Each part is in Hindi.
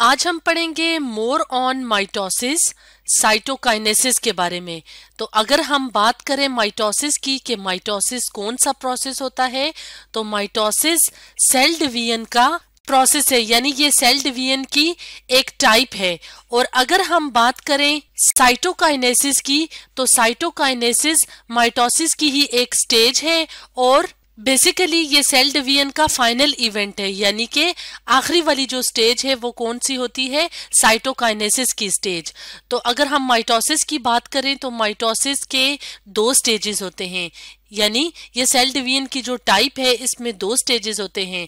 आज हम पढ़ेंगे मोर ऑन माइटोसिस साइटोकाइनेसिस के बारे में तो अगर हम बात करें माइटोसिस की कि माइटोसिस कौन सा प्रोसेस होता है तो माइटोसिस सेल डिवीजन का प्रोसेस है यानी ये सेल डिवीजन की एक टाइप है और अगर हम बात करें साइटोकाइनेसिस की तो साइटोकाइनेसिस माइटोसिस की ही एक स्टेज है और बेसिकली ये सेल डिवीजन का फाइनल इवेंट है यानी कि आखिरी वाली जो स्टेज है वो कौन सी होती है साइटोकाइनेसिस की स्टेज तो अगर हम माइटोसिस की बात करें तो माइटोसिस के दो स्टेजेस होते हैं यानी ये सेल डिवीजन की जो टाइप है इसमें दो स्टेजेस होते हैं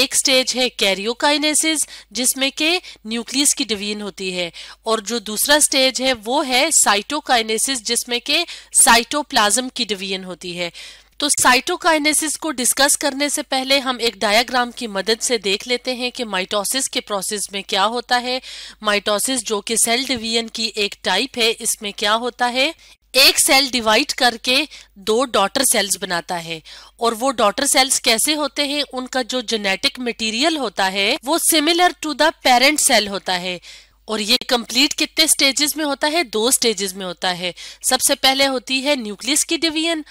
एक स्टेज है कैरियोकाइनेसिस जिसमें के न्यूक्लियस की डिवीजन होती है और जो दूसरा स्टेज है वो है साइटोकाइनेसिस जिसमें के साइटोप्लाज्म की डिवीजन होती है तो साइटोकाइनेसिस को डिस्कस करने से पहले हम एक डायग्राम की मदद से देख लेते हैं कि माइटोसिस के प्रोसेस में क्या होता है माइटोसिस जो कि सेल डिवीजन की एक टाइप है इसमें क्या होता है एक सेल डिवाइड करके दो डॉटर सेल्स बनाता है और वो डॉटर सेल्स कैसे होते हैं उनका जो जेनेटिक मटेरियल होता है वो similar to the parent cell होता है और ये कंप्लीट कितने स्टेजेस में होता है दो स्टेजेस में होता है सबसे पहले होती है न्यूक्लियस की डिवीजन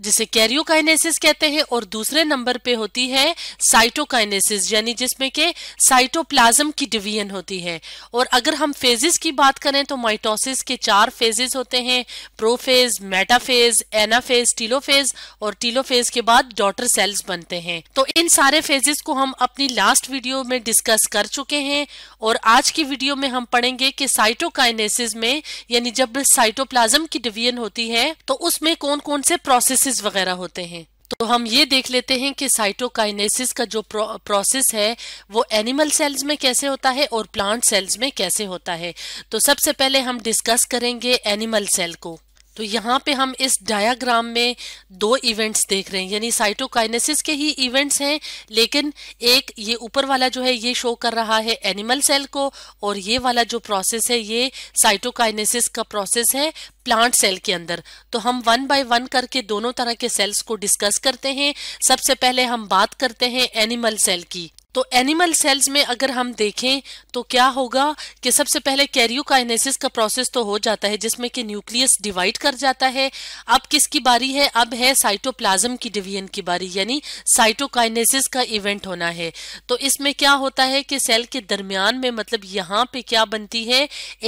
जिसे कैरियोकाइनेसिस कहते हैं और दूसरे नंबर पे होती है साइटोकाइनेसिस यानी जिसमें के साइटोप्लाज्म की डिवीजन होती है और अगर हम फेजेस की बात करें तो माइटोसिस के चार फेजेस होते हैं प्रोफेज मेटाफेज एनाफेज टीलोफेज और टीलोफेज के बाद डॉटर सेल्स बनते हैं तो इन सारे फेजेस को हम अपनी लास्ट वीडियो में डिस्कस कर चुके हैं और आज की वीडियो में हम पढ़ेंगे कि साइटोकाइनेसिस में यानी जब साइटोप्लाज्म की डिवीजन होती है तो उसमें कौन कौन से प्रोसेस प्रोसेसेस वगैरह होते हैं तो हम ये देख लेते हैं कि साइटोकाइनेसिस का जो प्रोसेस है वो एनिमल सेल्स में कैसे होता है और प्लांट सेल्स में कैसे होता है तो सबसे पहले हम डिस्कस करेंगे एनिमल सेल को तो यहाँ पे हम इस डायाग्राम में दो इवेंट्स देख रहे हैं यानी साइटोकाइनेसिस के ही इवेंट्स हैं लेकिन एक ये ऊपर वाला जो है ये शो कर रहा है एनिमल सेल को और ये वाला जो प्रोसेस है ये साइटोकाइनेसिस का प्रोसेस है प्लांट सेल के अंदर तो हम वन बाय वन करके दोनों तरह के सेल्स को डिस्कस करते हैं सबसे पहले हम बात करते हैं एनिमल सेल की तो एनिमल सेल्स में अगर हम देखें तो क्या होगा कि सबसे पहले कैरियोकाइनेसिस का प्रोसेस तो हो जाता है जिसमें कि न्यूक्लियस डिवाइड कर जाता है अब किसकी बारी है अब है साइटोप्लाज्म की डिवीजन की बारी यानी साइटोकाइनेसिस का इवेंट होना है तो इसमें क्या होता है कि सेल के दरमियान में मतलब यहाँ पे क्या बनती है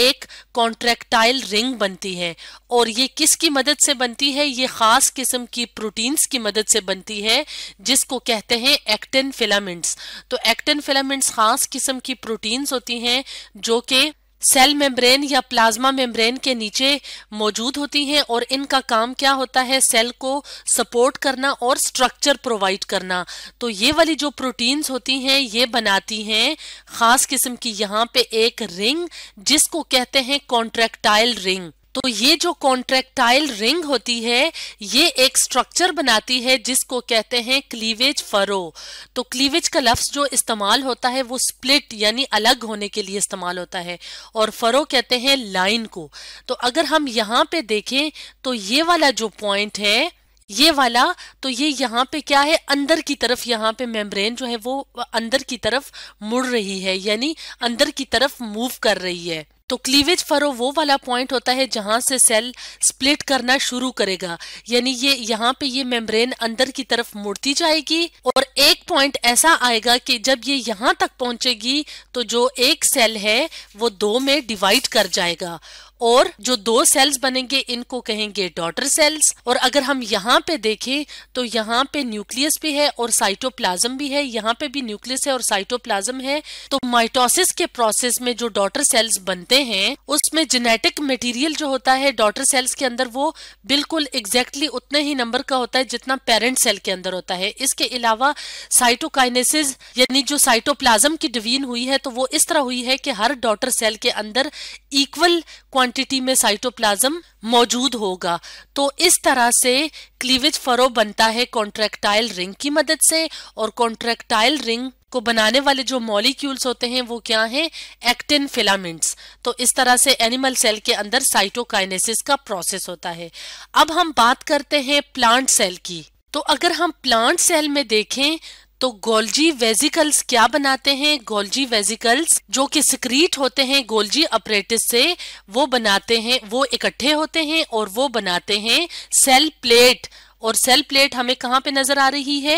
एक कॉन्ट्रेक्टाइल रिंग बनती है और ये किसकी मदद से बनती है ये खास किस्म की प्रोटीन्स की मदद से बनती है जिसको कहते हैं एक्टिन फिलामेंट्स तो एक्टिन फिलामेंट्स खास किस्म की प्रोटीन्स होती हैं जो कि सेल मेम्ब्रेन या प्लाज्मा मेम्ब्रेन के नीचे मौजूद होती हैं और इनका काम क्या होता है सेल को सपोर्ट करना और स्ट्रक्चर प्रोवाइड करना तो ये वाली जो प्रोटीन्स होती हैं ये बनाती हैं खास किस्म की यहाँ पे एक रिंग जिसको कहते हैं कॉन्ट्रेक्टाइल रिंग तो ये जो कॉन्ट्रेक्टाइल रिंग होती है ये एक स्ट्रक्चर बनाती है जिसको कहते हैं क्लीवेज फरो तो क्लीवेज का लफ्स जो इस्तेमाल होता है वो स्प्लिट यानी अलग होने के लिए इस्तेमाल होता है और फरो कहते हैं लाइन को तो अगर हम यहाँ पे देखें तो ये वाला जो पॉइंट है ये वाला तो ये यहाँ पे क्या है अंदर की तरफ यहाँ पे मेम्ब्रेन जो है वो अंदर की तरफ मुड़ रही है यानी अंदर की तरफ मूव कर रही है तो क्लीवेज फरो वो वाला पॉइंट होता है जहां से सेल स्प्लिट करना शुरू करेगा यानी ये यहाँ पे ये मेम्ब्रेन अंदर की तरफ मुड़ती जाएगी और एक पॉइंट ऐसा आएगा कि जब ये यहाँ तक पहुंचेगी तो जो एक सेल है वो दो में डिवाइड कर जाएगा और जो दो सेल्स बनेंगे इनको कहेंगे डॉटर सेल्स और अगर हम यहाँ पे देखें तो यहाँ पे न्यूक्लियस भी है और साइटोप्लाज्म भी है यहाँ पे भी न्यूक्लियस है और साइटोप्लाज्म है तो माइटोसिस के प्रोसेस में जो डॉटर सेल्स बनते हैं उसमें जेनेटिक मटेरियल जो होता है डॉटर सेल्स के अंदर वो बिल्कुल एग्जैक्टली exactly उतने ही नंबर का होता है जितना पेरेंट सेल के अंदर होता है इसके अलावा साइटोकाइनेसिस यानी जो साइटोप्लाज्म की डिवीन हुई है तो वो इस तरह हुई है कि हर डॉटर सेल के अंदर इक्वल क्वान्ट क्वांटिटी में साइटोप्लाज्म मौजूद होगा तो इस तरह से क्लीवेज फरो बनता है कॉन्ट्रेक्टाइल रिंग की मदद से और कॉन्ट्रेक्टाइल रिंग को बनाने वाले जो मॉलिक्यूल्स होते हैं वो क्या हैं एक्टिन फिलामेंट्स तो इस तरह से एनिमल सेल के अंदर साइटोकाइनेसिस का प्रोसेस होता है अब हम बात करते हैं प्लांट सेल की तो अगर हम प्लांट सेल में देखें तो गोल्जी वेजिकल्स क्या बनाते हैं गोल्जी वेजिकल्स जो कि सिक्रीट होते हैं गोल्जी अपरेटिस से वो बनाते हैं वो इकट्ठे होते हैं और वो बनाते हैं सेल प्लेट और सेल प्लेट हमें कहाँ पे नजर आ रही है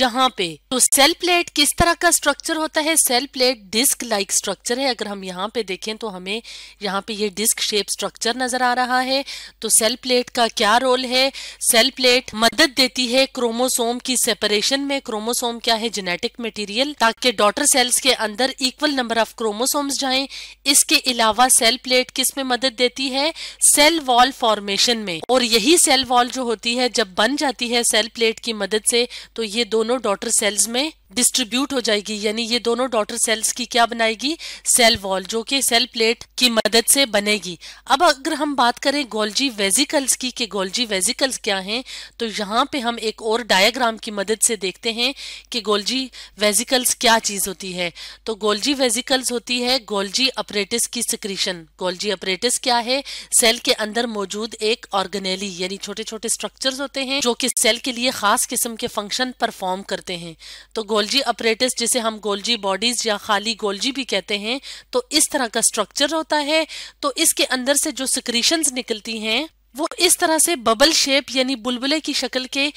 यहाँ पे तो सेल प्लेट किस तरह का स्ट्रक्चर होता है cell plate disc like structure है अगर हम यहाँ पे देखें तो हमें यहाँ पे ये डिस्क शेप स्ट्रक्चर नजर आ रहा है तो सेल प्लेट का क्या रोल है सेल प्लेट मदद देती है क्रोमोसोम की सेपरेशन में क्रोमोसोम क्या है जेनेटिक मटीरियल ताकि डॉटर सेल्स के अंदर इक्वल नंबर ऑफ क्रोमोसोम्स जाए इसके अलावा सेल प्लेट किस में मदद देती है सेल वॉल फॉर्मेशन में और यही सेल वॉल जो होती है जब बन जाती है सेल प्लेट की मदद से तो ये दोनों डॉटर सेल्स में डिस्ट्रीब्यूट हो जाएगी यानी ये दोनों डॉटर सेल्स की क्या बनाएगी सेल वॉल जो कि सेल प्लेट की मदद से बनेगी अब अगर हम बात करें गोल्जी वेजिकल्स की कि गोल्जी वेजिकल्स क्या हैं तो यहाँ पे हम एक और डायग्राम की मदद से देखते हैं कि गोल्जी वेजिकल्स क्या चीज होती है तो गोल्जी वेजिकल्स होती है गोल्जी अपरेटिस की सिक्रीशन गोल्जी अपरेटिस क्या है सेल के अंदर मौजूद एक ऑर्गेनेली यानी छोटे छोटे स्ट्रक्चर होते हैं जो कि सेल के लिए खास किस्म के फंक्शन परफॉर्म करते हैं तो गोल्जी अपरेटिस जिसे हम गोल्जी बॉडीज या खाली गोल्जी भी कहते हैं तो इस तरह का स्ट्रक्चर होता है तो इसके अंदर से जो सिक्रीशंस निकलती हैं वो इस तरह से बबल शेप यानी बुलबुले की शक्ल के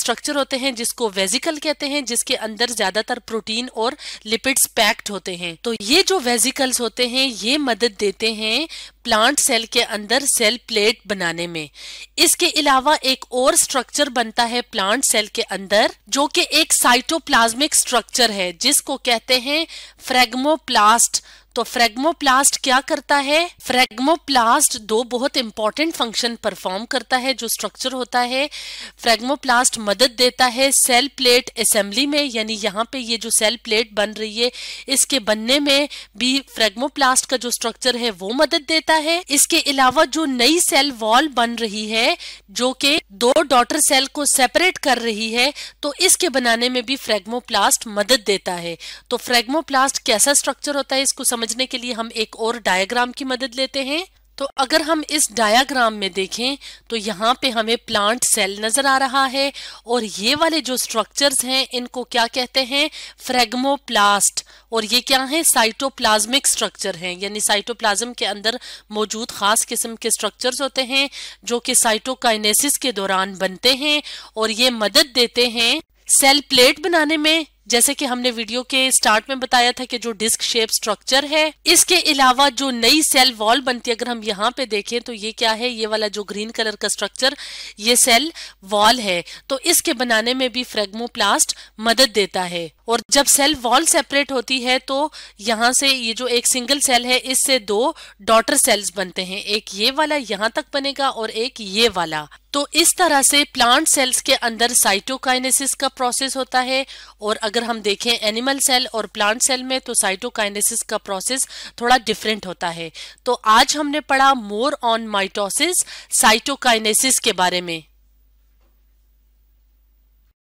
स्ट्रक्चर होते हैं जिसको वेजिकल कहते हैं जिसके अंदर ज्यादातर प्रोटीन और लिपिड्स पैक्ड होते हैं तो ये जो वेजिकल्स होते हैं ये मदद देते हैं प्लांट सेल के अंदर सेल प्लेट बनाने में इसके अलावा एक और स्ट्रक्चर बनता है प्लांट सेल के अंदर जो कि एक साइटोप्लाज्मिक स्ट्रक्चर है जिसको कहते हैं फ्रेगमोप्लास्ट तो फ्रेगमोप्लास्ट क्या करता है फ्रेगमोप्लास्ट दो बहुत इंपॉर्टेंट फंक्शन परफॉर्म करता है जो स्ट्रक्चर होता है फ्रेगमोप्लास्ट मदद देता है सेल प्लेट असेंबली में यानी यहाँ पे ये जो सेल प्लेट बन रही है इसके बनने में भी फ्रेगमोप्लास्ट का जो स्ट्रक्चर है वो मदद देता है इसके अलावा जो नई सेल वॉल बन रही है जो कि दो डॉटर सेल को सेपरेट कर रही है तो इसके बनाने में भी फ्रेगमोप्लास्ट मदद देता है तो फ्रेगमोप्लास्ट कैसा स्ट्रक्चर होता है इसको समझ समझने के लिए हम एक और डायग्राम की मदद लेते हैं तो अगर हम इस डायग्राम में देखें तो यहाँ पे हमें प्लांट सेल नजर आ रहा है और ये वाले जो स्ट्रक्चर्स हैं इनको क्या कहते हैं फ्रेगमोप्लास्ट और ये क्या है साइटोप्लाज्मिक स्ट्रक्चर हैं यानी साइटोप्लाज्म के अंदर मौजूद खास किस्म के स्ट्रक्चर्स होते हैं जो कि साइटोकाइनेसिस के दौरान बनते हैं और ये मदद देते हैं सेल प्लेट बनाने में जैसे कि हमने वीडियो के स्टार्ट में बताया था कि जो डिस्क शेप स्ट्रक्चर है इसके अलावा जो नई सेल वॉल बनती है अगर हम यहाँ पे देखें तो ये क्या है ये वाला जो ग्रीन कलर का स्ट्रक्चर ये सेल वॉल है तो इसके बनाने में भी फ्रेगमोप्लास्ट मदद देता है और जब सेल वॉल सेपरेट होती है तो यहाँ से ये जो एक सिंगल सेल है इससे दो डॉटर सेल्स बनते हैं एक ये वाला यहाँ तक बनेगा और एक ये वाला तो इस तरह से प्लांट सेल्स के अंदर साइटोकाइनेसिस का प्रोसेस होता है और अगर हम देखें एनिमल सेल और प्लांट सेल में तो साइटोकाइनेसिस का प्रोसेस थोड़ा डिफरेंट होता है तो आज हमने पढ़ा मोर ऑन माइटोसिस साइटोकाइनेसिस के बारे में